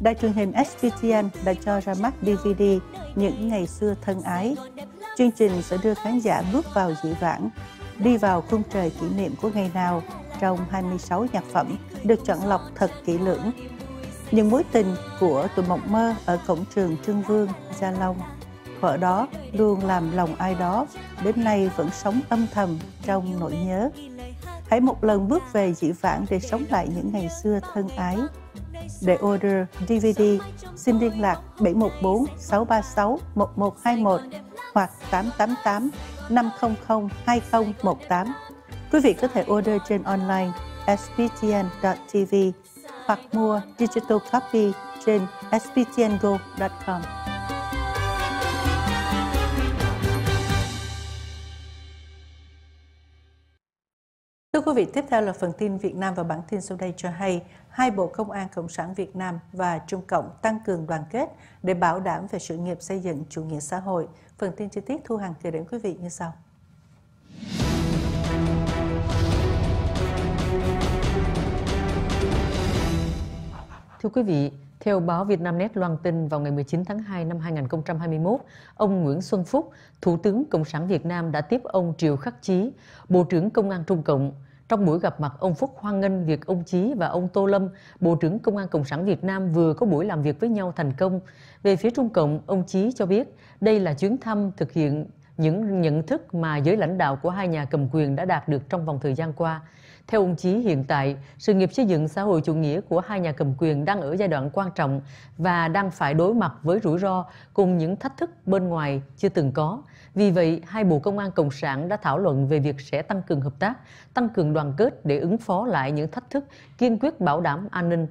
Đài truyền hình SPTN đã cho ra mắt DVD Những Ngày Xưa Thân Ái. Chương trình sẽ đưa khán giả bước vào dị vãng, đi vào khung trời kỷ niệm của ngày nào trong 26 nhạc phẩm được chọn lọc thật kỹ lưỡng. Những mối tình của tụi mộng mơ ở cổng trường Trương Vương, Gia Long. Vợ đó luôn làm lòng ai đó, đến nay vẫn sống âm thầm trong nỗi nhớ. Hãy một lần bước về dị vãng để sống lại những ngày xưa thân ái. Để order DVD, xin liên lạc 714 636 1121 hoặc 888 500 2018. Quý vị có thể order trên online sbtn.tv hoặc mua digital copy trên sbtngo.com. quý vị, tiếp theo là phần tin Việt Nam và bản tin sau đây cho hay hai Bộ Công an Cộng sản Việt Nam và Trung Cộng tăng cường đoàn kết để bảo đảm về sự nghiệp xây dựng chủ nghĩa xã hội. Phần tin chi tiết Thu Hằng kể đến quý vị như sau. Thưa quý vị, theo báo Vietnamnet loan tin vào ngày 19 tháng 2 năm 2021, ông Nguyễn Xuân Phúc, Thủ tướng Cộng sản Việt Nam đã tiếp ông Triều Khắc Chí, Bộ trưởng Công an Trung Cộng. Trong buổi gặp mặt, ông Phúc hoan nghênh việc ông Chí và ông Tô Lâm, Bộ trưởng Công an Cộng sản Việt Nam vừa có buổi làm việc với nhau thành công. Về phía Trung Cộng, ông Chí cho biết đây là chuyến thăm thực hiện những nhận thức mà giới lãnh đạo của hai nhà cầm quyền đã đạt được trong vòng thời gian qua. Theo ông Chí, hiện tại, sự nghiệp xây dựng xã hội chủ nghĩa của hai nhà cầm quyền đang ở giai đoạn quan trọng và đang phải đối mặt với rủi ro cùng những thách thức bên ngoài chưa từng có. Vì vậy, hai Bộ Công an Cộng sản đã thảo luận về việc sẽ tăng cường hợp tác, tăng cường đoàn kết để ứng phó lại những thách thức, kiên quyết bảo đảm an ninh,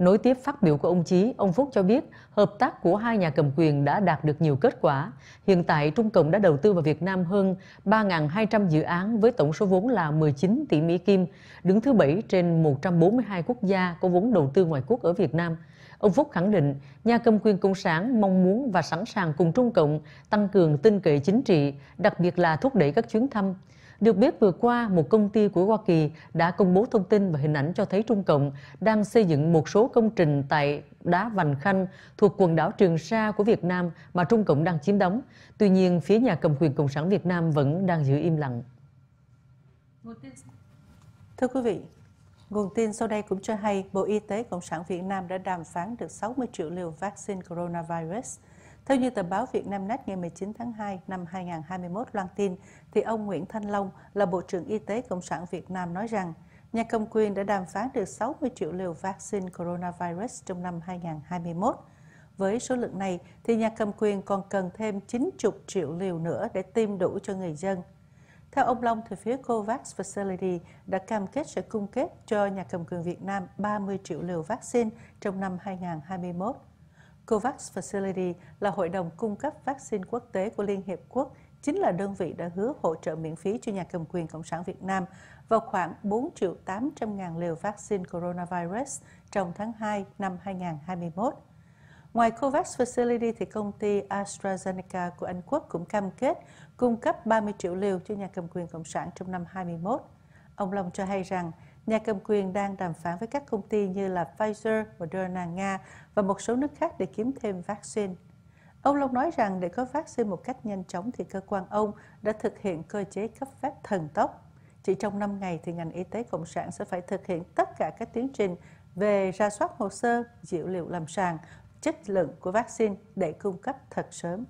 Nối tiếp phát biểu của ông Chí, ông Phúc cho biết hợp tác của hai nhà cầm quyền đã đạt được nhiều kết quả. Hiện tại, Trung Cộng đã đầu tư vào Việt Nam hơn 3.200 dự án với tổng số vốn là 19 tỷ Mỹ Kim, đứng thứ bảy trên 142 quốc gia có vốn đầu tư ngoại quốc ở Việt Nam. Ông Phúc khẳng định, nhà cầm quyền Cộng sản mong muốn và sẵn sàng cùng Trung Cộng tăng cường tin cậy chính trị, đặc biệt là thúc đẩy các chuyến thăm, được biết vừa qua, một công ty của Hoa Kỳ đã công bố thông tin và hình ảnh cho thấy Trung Cộng đang xây dựng một số công trình tại đá Vành Khanh thuộc quần đảo Trường Sa của Việt Nam mà Trung Cộng đang chiếm đóng. Tuy nhiên, phía nhà cầm quyền Cộng sản Việt Nam vẫn đang giữ im lặng. Thưa quý vị, nguồn tin sau đây cũng cho hay Bộ Y tế Cộng sản Việt Nam đã đàm phán được 60 triệu liều vaccine coronavirus – theo như tờ báo Việt Nam Net ngày 19 tháng 2 năm 2021 loan tin, thì ông Nguyễn Thanh Long là Bộ trưởng Y tế Cộng sản Việt Nam nói rằng, nhà cầm quyền đã đàm phán được 60 triệu liều vaccine coronavirus trong năm 2021. Với số lượng này, thì nhà cầm quyền còn cần thêm 90 triệu liều nữa để tiêm đủ cho người dân. Theo ông Long, thì phía COVAX Facility đã cam kết sẽ cung kết cho nhà cầm quyền Việt Nam 30 triệu liều vaccine trong năm 2021. COVAX Facility là hội đồng cung cấp vaccine quốc tế của Liên Hiệp Quốc, chính là đơn vị đã hứa hỗ trợ miễn phí cho nhà cầm quyền Cộng sản Việt Nam vào khoảng 4 triệu 800 ngàn liều vaccine coronavirus trong tháng 2 năm 2021. Ngoài COVAX Facility thì công ty AstraZeneca của Anh Quốc cũng cam kết cung cấp 30 triệu liều cho nhà cầm quyền Cộng sản trong năm 2021. Ông Long cho hay rằng nhà cầm quyền đang đàm phán với các công ty như là Pfizer, Moderna Nga và một số nước khác để kiếm thêm vaccine. Ông Long nói rằng để có vaccine một cách nhanh chóng thì cơ quan ông đã thực hiện cơ chế cấp phép thần tốc. Chỉ trong 5 ngày thì ngành y tế Cộng sản sẽ phải thực hiện tất cả các tiến trình về ra soát hồ sơ, dữ liệu lâm sàng, chất lượng của vaccine để cung cấp thật sớm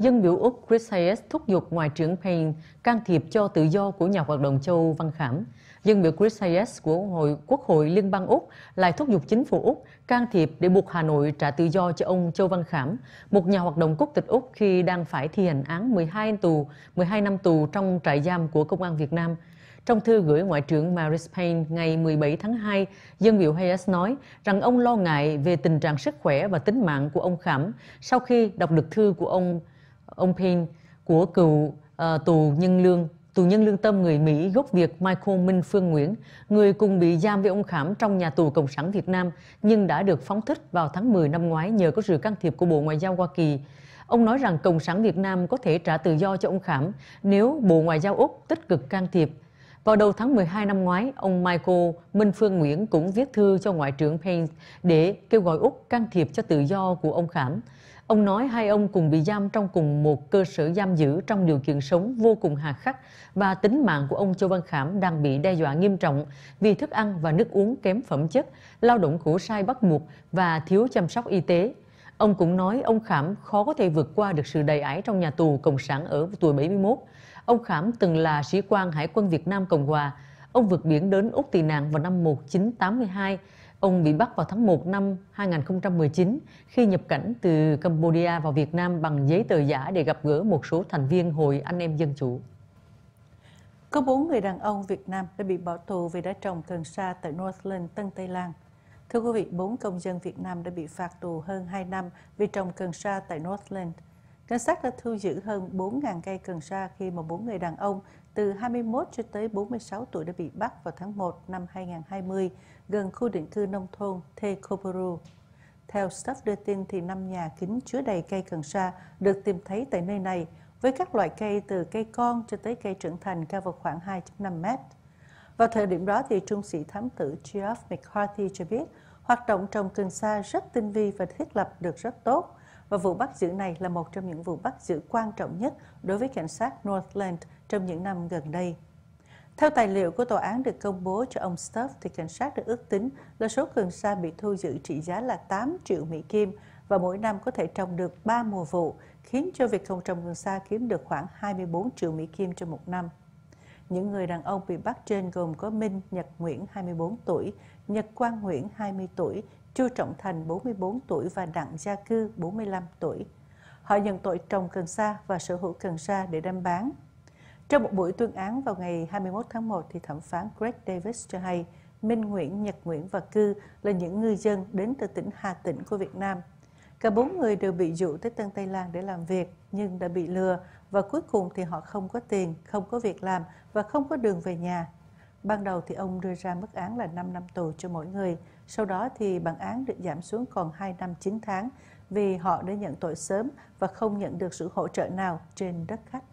dân biểu Úc Chris Hayes thúc giục Ngoại trưởng Payne can thiệp cho tự do của nhà hoạt động châu Văn Khảm. Dân biểu Chris Hayes của Hội Quốc hội Liên bang Úc lại thúc giục chính phủ Úc can thiệp để buộc Hà Nội trả tự do cho ông Châu Văn Khảm, một nhà hoạt động quốc tịch Úc khi đang phải thi hành án 12 tù, 12 năm tù trong trại giam của Công an Việt Nam. Trong thư gửi Ngoại trưởng Maris Payne ngày 17 tháng 2, dân biểu Hayes nói rằng ông lo ngại về tình trạng sức khỏe và tính mạng của ông Khảm sau khi đọc được thư của ông ông Payne của cựu uh, tù nhân lương tù nhân lương tâm người Mỹ gốc Việt Michael Minh Phương Nguyễn, người cùng bị giam với ông Khảm trong nhà tù Cộng sản Việt Nam nhưng đã được phóng thích vào tháng 10 năm ngoái nhờ có sự can thiệp của Bộ Ngoại giao Hoa Kỳ. Ông nói rằng Cộng sản Việt Nam có thể trả tự do cho ông Khảm nếu Bộ Ngoại giao Úc tích cực can thiệp. Vào đầu tháng 12 năm ngoái, ông Michael Minh Phương Nguyễn cũng viết thư cho Ngoại trưởng Payne để kêu gọi Úc can thiệp cho tự do của ông Khảm. Ông nói hai ông cùng bị giam trong cùng một cơ sở giam giữ trong điều kiện sống vô cùng hà khắc và tính mạng của ông Châu Văn Khảm đang bị đe dọa nghiêm trọng vì thức ăn và nước uống kém phẩm chất, lao động khổ sai bắt buộc và thiếu chăm sóc y tế. Ông cũng nói ông Khảm khó có thể vượt qua được sự đầy ái trong nhà tù Cộng sản ở tuổi 71. Ông Khảm từng là sĩ quan Hải quân Việt Nam Cộng Hòa. Ông vượt biển đến Úc tị nạn vào năm 1982 Ông bị bắt vào tháng 1 năm 2019 khi nhập cảnh từ Campuchia vào Việt Nam bằng giấy tờ giả để gặp gỡ một số thành viên Hội Anh em Dân Chủ. Có bốn người đàn ông Việt Nam đã bị bỏ tù vì đã trồng cần sa tại Northland, Tân Tây Lan. Thưa quý vị, bốn công dân Việt Nam đã bị phạt tù hơn 2 năm vì trồng cần sa tại Northland. Cảnh sát đã thu giữ hơn 4.000 cây cần sa khi mà bốn người đàn ông từ 21 cho tới 46 tuổi đã bị bắt vào tháng 1 năm 2020 gần khu định cư nông thôn Te Koporu. Theo Stuff đưa tin thì năm nhà kính chứa đầy cây cần sa được tìm thấy tại nơi này với các loại cây từ cây con cho tới cây trưởng thành cao vào khoảng 2.5 mét. Vào thời điểm đó thì trung sĩ thám tử Geoff McCarthy cho biết hoạt động trồng cần sa rất tinh vi và thiết lập được rất tốt và vụ bắt giữ này là một trong những vụ bắt giữ quan trọng nhất đối với cảnh sát Northland trong những năm gần đây. Theo tài liệu của tòa án được công bố cho ông Stuff thì cảnh sát được ước tính là số cần sa bị thu giữ trị giá là 8 triệu Mỹ Kim và mỗi năm có thể trồng được 3 mùa vụ, khiến cho việc không trồng cần sa kiếm được khoảng 24 triệu Mỹ Kim trong một năm. Những người đàn ông bị bắt trên gồm có Minh Nhật Nguyễn 24 tuổi, Nhật Quang Nguyễn 20 tuổi, Chu Trọng Thành 44 tuổi và Đặng Gia Cư 45 tuổi. Họ nhận tội trồng cần sa và sở hữu cần sa để đem bán. Trong một buổi tuyên án vào ngày 21 tháng 1, thì thẩm phán Greg Davis cho hay Minh Nguyễn, Nhật Nguyễn và Cư là những ngư dân đến từ tỉnh Hà Tĩnh của Việt Nam. Cả bốn người đều bị dụ tới Tân Tây Lan để làm việc nhưng đã bị lừa và cuối cùng thì họ không có tiền, không có việc làm và không có đường về nhà. Ban đầu thì ông đưa ra mức án là 5 năm tù cho mỗi người, sau đó thì bản án được giảm xuống còn 2 năm 9 tháng vì họ đã nhận tội sớm và không nhận được sự hỗ trợ nào trên đất khách.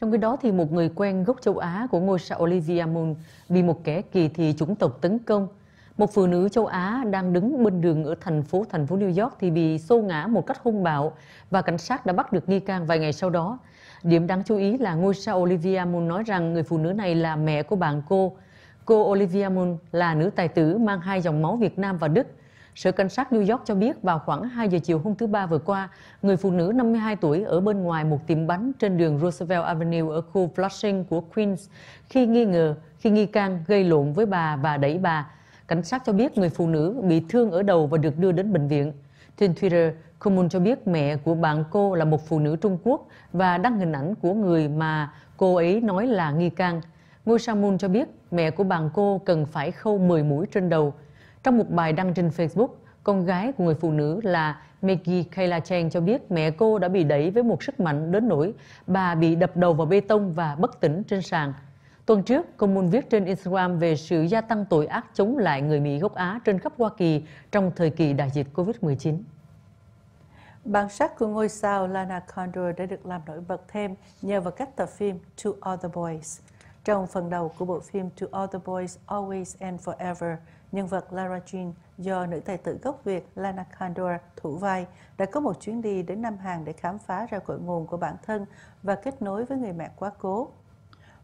Trong khi đó thì một người quen gốc châu Á của ngôi sao Olivia Munn bị một kẻ kỳ thị chủng tộc tấn công. Một phụ nữ châu Á đang đứng bên đường ở thành phố thành phố New York thì bị xô ngã một cách hung bạo và cảnh sát đã bắt được nghi can vài ngày sau đó. Điểm đáng chú ý là ngôi sao Olivia Munn nói rằng người phụ nữ này là mẹ của bạn cô. Cô Olivia Munn là nữ tài tử mang hai dòng máu Việt Nam và Đức – Sở Cảnh sát New York cho biết vào khoảng 2 giờ chiều hôm thứ Ba vừa qua, người phụ nữ 52 tuổi ở bên ngoài một tiệm bánh trên đường Roosevelt Avenue ở khu Flushing của Queens khi nghi ngờ, khi nghi can gây lộn với bà và đẩy bà. Cảnh sát cho biết người phụ nữ bị thương ở đầu và được đưa đến bệnh viện. Trên Twitter, Comun cho biết mẹ của bạn cô là một phụ nữ Trung Quốc và đăng hình ảnh của người mà cô ấy nói là nghi can. Ngôi sao Moon cho biết mẹ của bạn cô cần phải khâu 10 mũi trên đầu trong một bài đăng trên Facebook, con gái của người phụ nữ là Maggie Kayla Chang cho biết mẹ cô đã bị đẩy với một sức mạnh đến nỗi bà bị đập đầu vào bê tông và bất tỉnh trên sàn. Tuần trước, cô Moon viết trên Instagram về sự gia tăng tội ác chống lại người Mỹ gốc Á trên khắp Hoa Kỳ trong thời kỳ đại dịch COVID-19. Bản sắc của ngôi sao Lana Condor đã được làm nổi bật thêm nhờ vào các tập phim Two Other Boys. Trong phần đầu của bộ phim To All the Boys Always and Forever nhân vật Lara Jean do nữ tài tử gốc Việt Lana Condor thủ vai đã có một chuyến đi đến Nam Hàn để khám phá ra cội nguồn của bản thân và kết nối với người mẹ quá cố.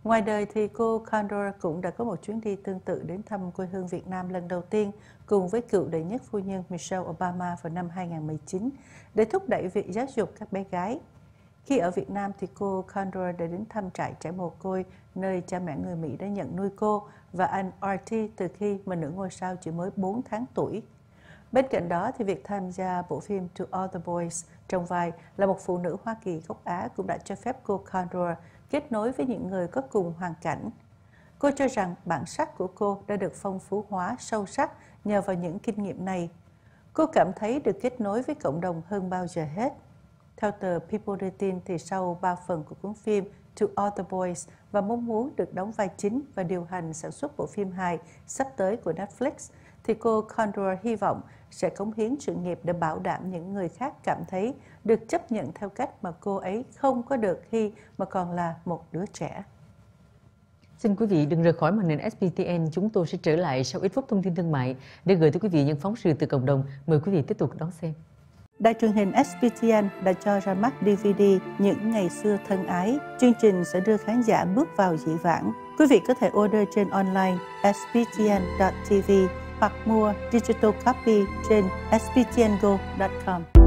Ngoài đời thì cô Condor cũng đã có một chuyến đi tương tự đến thăm quê hương Việt Nam lần đầu tiên cùng với cựu đệ nhất phu nhân Michelle Obama vào năm 2019 để thúc đẩy việc giáo dục các bé gái. Khi ở Việt Nam thì cô Condor đã đến thăm trại trẻ mồ côi nơi cha mẹ người Mỹ đã nhận nuôi cô và anh Artie từ khi mà nữ ngôi sao chỉ mới 4 tháng tuổi. Bên cạnh đó thì việc tham gia bộ phim To All The Boys trong vai là một phụ nữ Hoa Kỳ gốc Á cũng đã cho phép cô Condor kết nối với những người có cùng hoàn cảnh. Cô cho rằng bản sắc của cô đã được phong phú hóa sâu sắc nhờ vào những kinh nghiệm này. Cô cảm thấy được kết nối với cộng đồng hơn bao giờ hết. Theo tờ People Dating thì sau 3 phần của cuốn phim To All The Boys và mong muốn được đóng vai chính và điều hành sản xuất bộ phim hài sắp tới của Netflix, thì cô Condor hy vọng sẽ cống hiến sự nghiệp để bảo đảm những người khác cảm thấy được chấp nhận theo cách mà cô ấy không có được khi mà còn là một đứa trẻ. Xin quý vị đừng rời khỏi màn hình SPTN, chúng tôi sẽ trở lại sau ít phút thông tin thương mại để gửi tới quý vị những phóng sự từ cộng đồng. Mời quý vị tiếp tục đón xem. Đài truyền hình SBTN đã cho ra mắt DVD Những Ngày Xưa Thân Ái. Chương trình sẽ đưa khán giả bước vào dĩ vãng. Quý vị có thể order trên online sbtn tv hoặc mua digital copy trên sbtngo com